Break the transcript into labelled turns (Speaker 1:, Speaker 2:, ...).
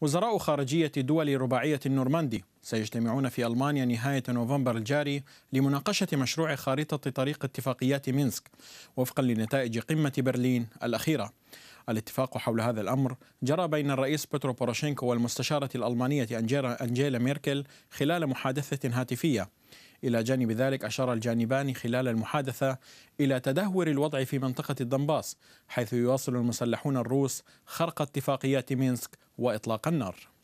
Speaker 1: وزراء خارجية دول رباعية النورماندي سيجتمعون في ألمانيا نهاية نوفمبر الجاري لمناقشة مشروع خارطة طريق اتفاقيات مينسك وفقا لنتائج قمة برلين الأخيرة الاتفاق حول هذا الأمر جرى بين الرئيس بترو بوروشينكو والمستشارة الألمانية أنجيلا ميركل خلال محادثة هاتفية إلى جانب ذلك أشار الجانبان خلال المحادثة إلى تدهور الوضع في منطقة الدنباس حيث يواصل المسلحون الروس خرق اتفاقيات مينسك وإطلاق النار